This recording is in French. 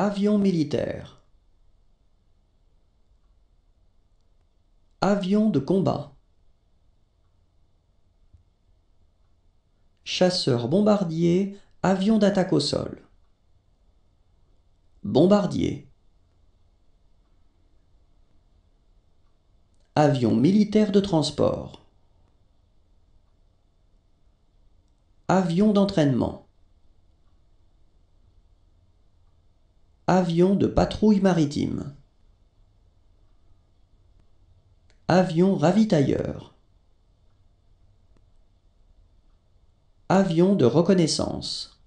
Avion militaire. Avion de combat. Chasseur bombardier, avion d'attaque au sol. Bombardier. Avion militaire de transport. Avion d'entraînement. Avion de patrouille maritime. Avion ravitailleur. Avion de reconnaissance.